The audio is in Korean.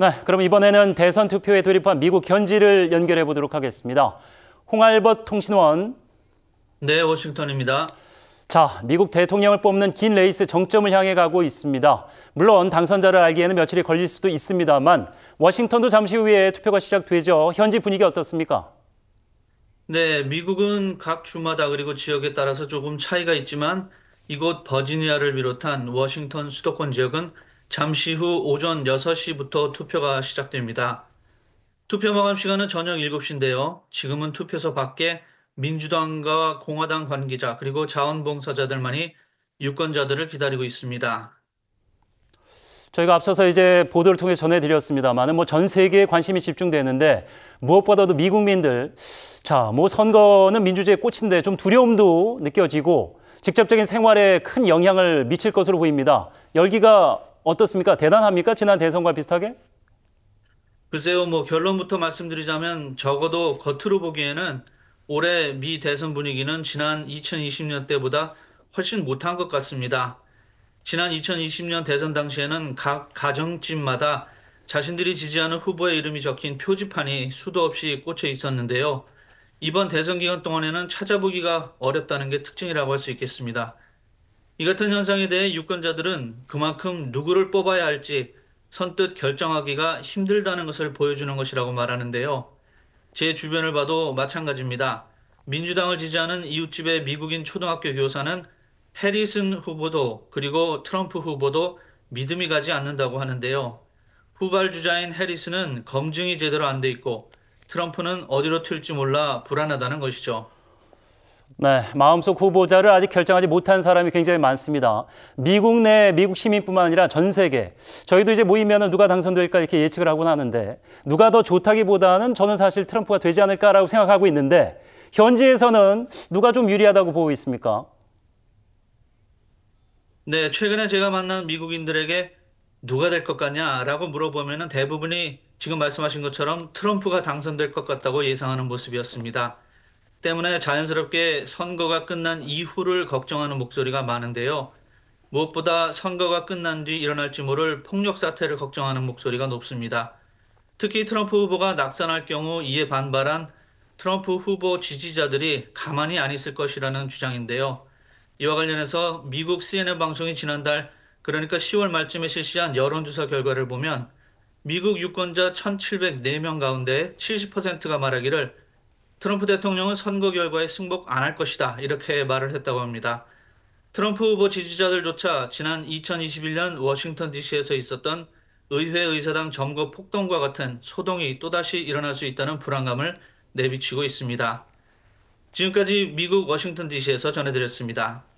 네, 그럼 이번에는 대선 투표에 돌입한 미국 현지를 연결해 보도록 하겠습니다. 홍알벗 통신원. 네, 워싱턴입니다. 자, 미국 대통령을 뽑는 긴 레이스 정점을 향해 가고 있습니다. 물론 당선자를 알기에는 며칠이 걸릴 수도 있습니다만 워싱턴도 잠시 후에 투표가 시작되죠. 현지 분위기 어떻습니까? 네, 미국은 각 주마다 그리고 지역에 따라서 조금 차이가 있지만 이곳 버지니아를 비롯한 워싱턴 수도권 지역은 잠시 후 오전 6시부터 투표가 시작됩니다. 투표 마감 시간은 저녁 7시인데요. 지금은 투표소 밖에 민주당과 공화당 관계자 그리고 자원봉사자들만이 유권자들을 기다리고 있습니다. 저희가 앞서서 이제 보도를 통해 전해드렸습니다만은 뭐전 세계에 관심이 집중되는데 무엇보다도 미국민들 자뭐 선거는 민주주의의 꽃인데 좀 두려움도 느껴지고 직접적인 생활에 큰 영향을 미칠 것으로 보입니다. 열기가 어떻습니까? 대단합니까? 지난 대선과 비슷하게? 글쎄요, 뭐 결론부터 말씀드리자면 적어도 겉으로 보기에는 올해 미 대선 분위기는 지난 2020년 때보다 훨씬 못한 것 같습니다. 지난 2020년 대선 당시에는 각 가정집마다 자신들이 지지하는 후보의 이름이 적힌 표지판이 수도 없이 꽂혀 있었는데요. 이번 대선 기간 동안에는 찾아보기가 어렵다는 게 특징이라고 할 수 있겠습니다. 이 같은 현상에 대해 유권자들은 그만큼 누구를 뽑아야 할지 선뜻 결정하기가 힘들다는 것을 보여주는 것이라고 말하는데요. 제 주변을 봐도 마찬가지입니다. 민주당을 지지하는 이웃집의 미국인 초등학교 교사는 해리슨 후보도 그리고 트럼프 후보도 믿음이 가지 않는다고 하는데요. 후발주자인 해리슨은 검증이 제대로 안 돼 있고 트럼프는 어디로 튈지 몰라 불안하다는 것이죠. 네, 마음속 후보자를 아직 결정하지 못한 사람이 굉장히 많습니다. 미국 내 미국 시민뿐만 아니라 전 세계. 저희도 이제 모이면 누가 당선될까 이렇게 예측을 하곤 하는데 누가 더 좋다기보다는 저는 사실 트럼프가 되지 않을까라고 생각하고 있는데 현지에서는 누가 좀 유리하다고 보고 있습니까? 네, 최근에 제가 만난 미국인들에게 누가 될 것 같냐라고 물어보면 대부분이 지금 말씀하신 것처럼 트럼프가 당선될 것 같다고 예상하는 모습이었습니다. 때문에 자연스럽게 선거가 끝난 이후를 걱정하는 목소리가 많은데요. 무엇보다 선거가 끝난 뒤 일어날지 모를 폭력 사태를 걱정하는 목소리가 높습니다. 특히 트럼프 후보가 낙선할 경우 이에 반발한 트럼프 후보 지지자들이 가만히 안 있을 것이라는 주장인데요. 이와 관련해서 미국 CNN 방송이 지난달 그러니까 10월 말쯤에 실시한 여론조사 결과를 보면 미국 유권자 1,704명 가운데 70%가 말하기를 트럼프 대통령은 선거 결과에 승복 안 할 것이다 이렇게 말을 했다고 합니다. 트럼프 후보 지지자들조차 지난 2021년 워싱턴 DC에서 있었던 의회 의사당 점거 폭동과 같은 소동이 또다시 일어날 수 있다는 불안감을 내비치고 있습니다. 지금까지 미국 워싱턴 DC에서 전해드렸습니다.